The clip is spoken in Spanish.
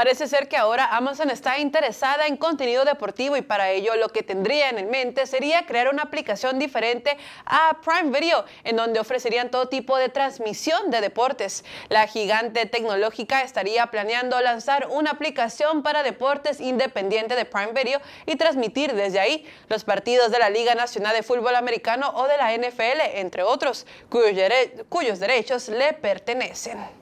Parece ser que ahora Amazon está interesada en contenido deportivo y para ello lo que tendría en mente sería crear una aplicación diferente a Prime Video, en donde ofrecerían todo tipo de transmisión de deportes. La gigante tecnológica estaría planeando lanzar una aplicación para deportes independiente de Prime Video y transmitir desde ahí los partidos de la Liga Nacional de Fútbol Americano o de la NFL, entre otros, cuyos derechos le pertenecen.